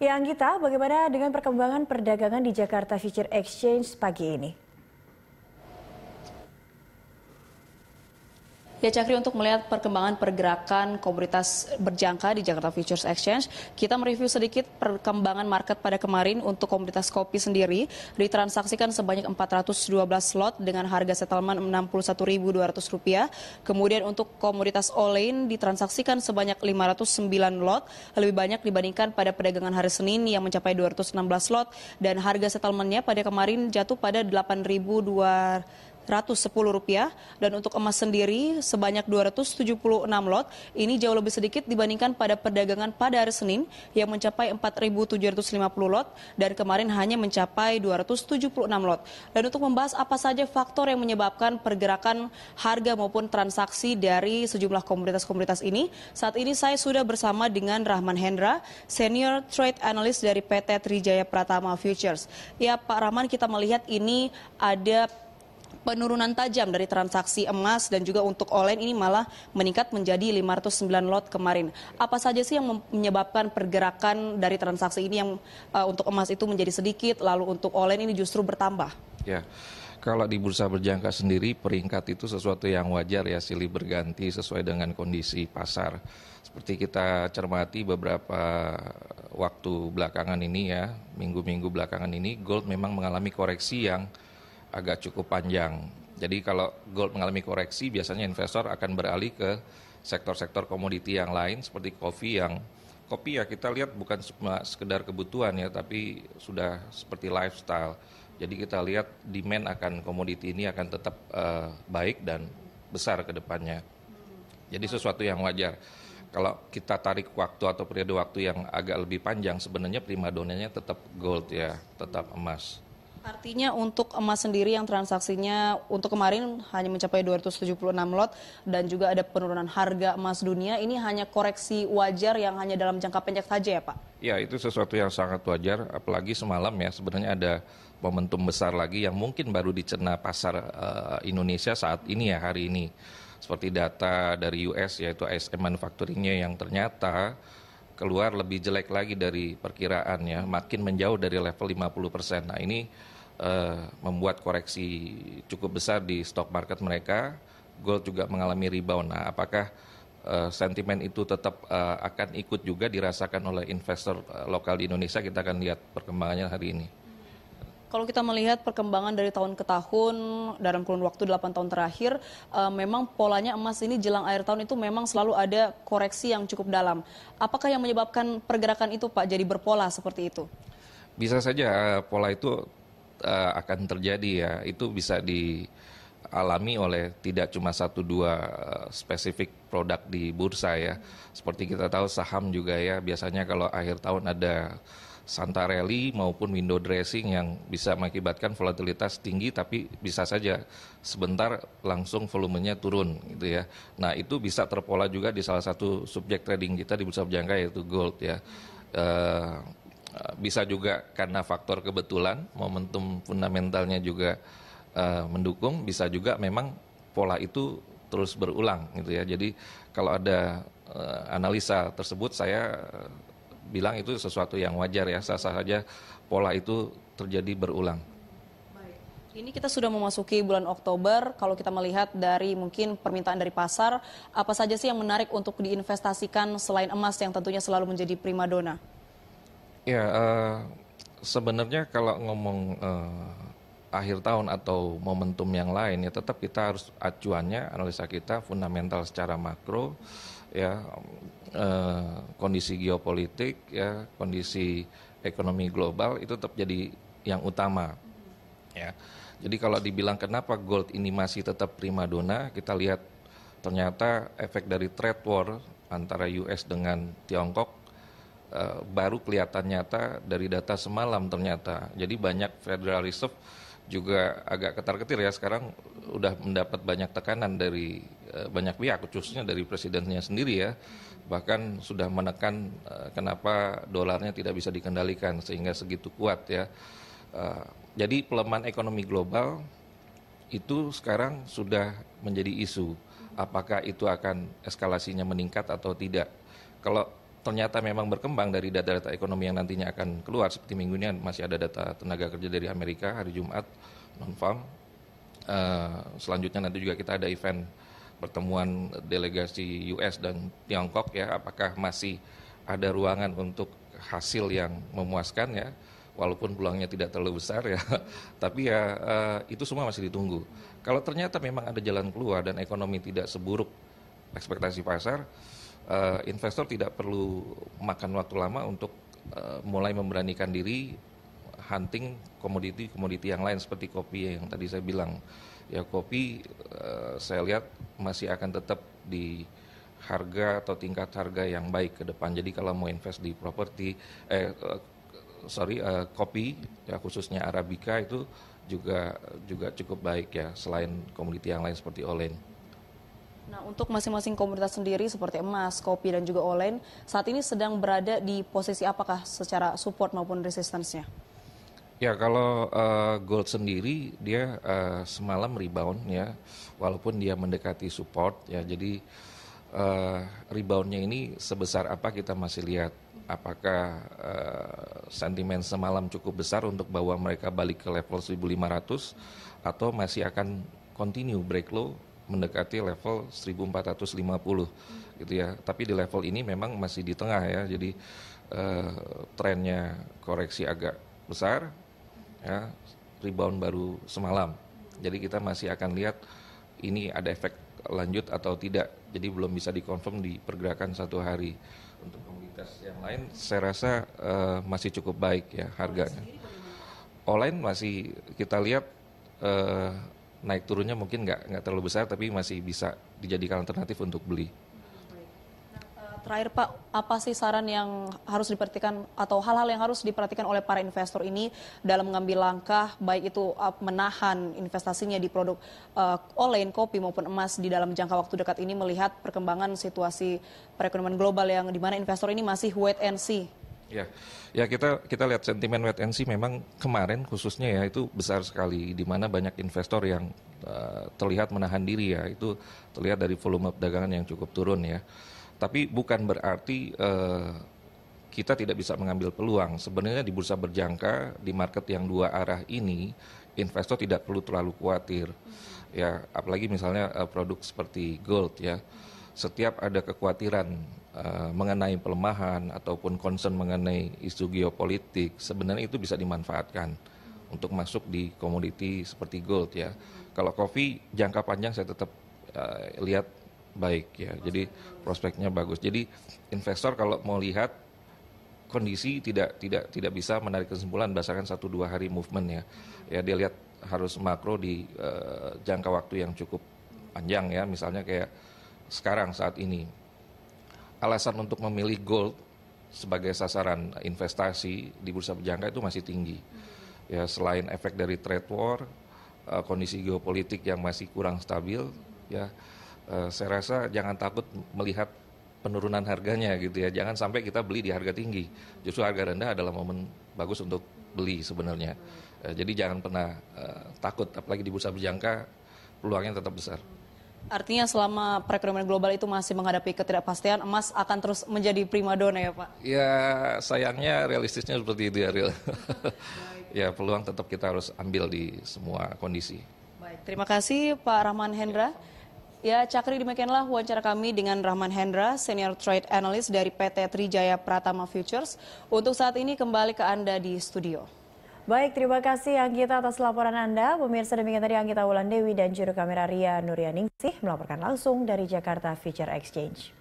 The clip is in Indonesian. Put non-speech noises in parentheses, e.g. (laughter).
Ya Anggita, bagaimana dengan perkembangan perdagangan di Jakarta Future Exchange pagi ini? Ya Cakri untuk melihat perkembangan pergerakan komoditas berjangka di Jakarta Futures Exchange, kita mereview sedikit perkembangan market pada kemarin untuk komoditas kopi sendiri ditransaksikan sebanyak 412 lot dengan harga settlement rp rupiah. Kemudian untuk komoditas olein ditransaksikan sebanyak 509 lot, lebih banyak dibandingkan pada perdagangan hari Senin yang mencapai 216 lot dan harga settlementnya pada kemarin jatuh pada 8.200 Rp110 dan untuk emas sendiri sebanyak 276 lot. Ini jauh lebih sedikit dibandingkan pada perdagangan pada hari Senin yang mencapai 4.750 lot dan kemarin hanya mencapai 276 lot. Dan untuk membahas apa saja faktor yang menyebabkan pergerakan harga maupun transaksi dari sejumlah komunitas-komunitas ini, saat ini saya sudah bersama dengan Rahman Hendra, Senior Trade Analyst dari PT Trijaya Pratama Futures. Ya Pak Rahman, kita melihat ini ada penurunan tajam dari transaksi emas dan juga untuk online ini malah meningkat menjadi 509 lot kemarin. Apa saja sih yang menyebabkan pergerakan dari transaksi ini yang uh, untuk emas itu menjadi sedikit, lalu untuk online ini justru bertambah? Ya. Kalau di bursa berjangka sendiri peringkat itu sesuatu yang wajar ya silih berganti sesuai dengan kondisi pasar. Seperti kita cermati beberapa waktu belakangan ini ya, minggu-minggu belakangan ini gold memang mengalami koreksi yang agak cukup panjang. Jadi kalau gold mengalami koreksi biasanya investor akan beralih ke sektor-sektor komoditi yang lain seperti kopi yang kopi ya kita lihat bukan sekedar kebutuhan ya tapi sudah seperti lifestyle. Jadi kita lihat demand akan komoditi ini akan tetap uh, baik dan besar ke depannya. Jadi sesuatu yang wajar. Kalau kita tarik waktu atau periode waktu yang agak lebih panjang sebenarnya primadonanya tetap gold ya, tetap emas. Artinya untuk emas sendiri yang transaksinya untuk kemarin hanya mencapai 276 lot dan juga ada penurunan harga emas dunia ini hanya koreksi wajar yang hanya dalam jangka pendek saja ya Pak? Ya itu sesuatu yang sangat wajar apalagi semalam ya sebenarnya ada momentum besar lagi yang mungkin baru dicerna pasar uh, Indonesia saat ini ya hari ini. Seperti data dari US yaitu ASM manufakturingnya yang ternyata keluar lebih jelek lagi dari perkiraannya, makin menjauh dari level 50%. persen Nah, ini uh, membuat koreksi cukup besar di stock market mereka. Gold juga mengalami rebound. Nah, apakah uh, sentimen itu tetap uh, akan ikut juga dirasakan oleh investor uh, lokal di Indonesia? Kita akan lihat perkembangannya hari ini. Kalau kita melihat perkembangan dari tahun ke tahun dalam kurun waktu 8 tahun terakhir, uh, memang polanya emas ini jelang akhir tahun itu memang selalu ada koreksi yang cukup dalam. Apakah yang menyebabkan pergerakan itu Pak jadi berpola seperti itu? Bisa saja uh, pola itu uh, akan terjadi ya itu bisa dialami oleh tidak cuma satu dua eh, spesifik produk di bursa ya seperti kita tahu saham juga ya biasanya kalau akhir tahun ada Santa Rally maupun window dressing yang bisa mengakibatkan volatilitas tinggi tapi bisa saja sebentar langsung volumenya turun gitu ya. Nah, itu bisa terpola juga di salah satu subjek trading kita di bursa berjangka yaitu gold ya. Uh, Eh, bisa juga karena faktor kebetulan, momentum fundamentalnya juga uh, mendukung, bisa juga memang pola itu terus berulang gitu ya. Jadi kalau ada uh, analisa tersebut saya bilang itu sesuatu yang wajar ya, sah-sah saja pola itu terjadi berulang. Ini kita sudah memasuki bulan Oktober, kalau kita melihat dari mungkin permintaan dari pasar, apa saja sih yang menarik untuk diinvestasikan selain emas yang tentunya selalu menjadi primadona? Ya, uh, sebenarnya kalau ngomong uh, akhir tahun atau momentum yang lain ya tetap kita harus acuannya analisa kita fundamental secara makro ya uh, kondisi geopolitik ya kondisi ekonomi global itu tetap jadi yang utama ya jadi kalau dibilang kenapa gold ini masih tetap prima primadona kita lihat ternyata efek dari trade war antara US dengan Tiongkok uh, baru kelihatan nyata dari data semalam ternyata. Jadi banyak Federal Reserve juga agak ketar-ketir ya sekarang udah mendapat banyak tekanan dari uh, banyak pihak khususnya dari presidennya sendiri ya. Bahkan sudah menekan uh, kenapa dolarnya tidak bisa dikendalikan sehingga segitu kuat ya. Uh, jadi pelemahan ekonomi global itu sekarang sudah menjadi isu apakah itu akan eskalasinya meningkat atau tidak. Kalau ternyata memang berkembang dari data-data ekonomi yang nantinya akan keluar seperti minggu ini masih ada data tenaga kerja dari Amerika hari Jumat non farm uh, eh, selanjutnya nanti juga kita ada event pertemuan delegasi US dan Tiongkok ya apakah masih ada ruangan untuk hasil yang memuaskan ya walaupun peluangnya tidak terlalu besar ya (laughs) tapi ya uh, itu semua masih ditunggu kalau ternyata memang ada jalan keluar dan ekonomi tidak seburuk ekspektasi pasar uh, investor tidak perlu makan waktu lama untuk uh, mulai memberanikan diri hunting komoditi-komoditi yang lain seperti kopi yang tadi saya bilang. Ya kopi uh, saya lihat masih akan tetap di harga atau tingkat harga yang baik ke depan. Jadi kalau mau invest di properti eh uh, sorry uh, kopi ya khususnya arabica itu juga juga cukup baik ya selain komoditi yang lain seperti olen. Nah, untuk masing-masing komunitas sendiri seperti emas, kopi, dan juga online, saat ini sedang berada di posisi apakah secara support maupun resistance Ya, kalau uh, gold sendiri dia uh, semalam rebound ya, walaupun dia mendekati support ya, jadi uh, reboundnya ini sebesar apa kita masih lihat. Apakah uh, sentimen semalam cukup besar untuk bawa mereka balik ke level 1500 atau masih akan continue break low mendekati level 1450 gitu ya. Tapi di level ini memang masih di tengah ya. Jadi eh, trennya koreksi agak besar ya, rebound baru semalam. Jadi kita masih akan lihat ini ada efek lanjut atau tidak. Jadi belum bisa dikonfirm di pergerakan satu hari. Untuk komunitas yang lain saya rasa uh, masih cukup baik ya harganya. Online masih kita lihat uh, naik turunnya mungkin nggak nggak terlalu besar tapi masih bisa dijadikan alternatif untuk beli. Nah, eh, terakhir Pak, apa sih saran yang harus diperhatikan atau hal-hal yang harus diperhatikan oleh para investor ini dalam mengambil langkah baik itu eh, menahan investasinya di produk uh, online kopi maupun emas di dalam jangka waktu dekat ini melihat perkembangan situasi perekonomian global yang dimana investor ini masih wait and see Ya, ya kita kita lihat sentimen wait and see memang kemarin khususnya ya itu besar sekali di mana banyak investor yang uh, terlihat menahan diri ya itu terlihat dari volume perdagangan yang cukup turun ya. Tapi bukan berarti uh, kita tidak bisa mengambil peluang. Sebenarnya di bursa berjangka di market yang dua arah ini investor tidak perlu terlalu khawatir. Ya, apalagi misalnya uh, produk seperti gold ya setiap ada kekhawatiran uh, mengenai pelemahan ataupun concern mengenai isu geopolitik, sebenarnya itu bisa dimanfaatkan untuk masuk di komoditi seperti gold ya. Kalau kopi jangka panjang saya tetap uh, lihat baik ya. Jadi prospeknya bagus. Jadi investor kalau mau lihat kondisi tidak tidak tidak bisa menarik kesimpulan berdasarkan satu dua hari movement ya. Ya dia lihat harus makro di uh, jangka waktu yang cukup panjang ya. Misalnya kayak sekarang saat ini. Alasan untuk memilih gold sebagai sasaran investasi di bursa berjangka itu masih tinggi. Hmm. Ya, selain efek dari trade war, eh, kondisi geopolitik yang masih kurang stabil, ya eh, saya rasa jangan takut melihat penurunan harganya gitu ya. Jangan sampai kita beli di harga tinggi. Justru harga rendah adalah momen bagus untuk beli sebenarnya. Hmm. Eh, jadi jangan pernah takut apalagi di bursa berjangka peluangnya tetap besar. Artinya selama perekonomian global itu masih menghadapi ketidakpastian, emas akan terus menjadi primadona ya Pak? Ya sayangnya realistisnya seperti itu ya Real. (laughs) ya peluang tetap kita harus ambil di semua kondisi. Baik, terima kasih Pak Rahman Hendra. Ya, Cakri demikianlah wawancara kami dengan Rahman Hendra, Senior Trade Analyst dari PT Trijaya Pratama Futures. Untuk saat ini kembali ke Anda di studio. Baik, terima kasih Anggita atas laporan Anda. Pemirsa demikian tadi Anggita Wulandewi dan juru kamera Ria Nuryaningsih melaporkan langsung dari Jakarta Future Exchange.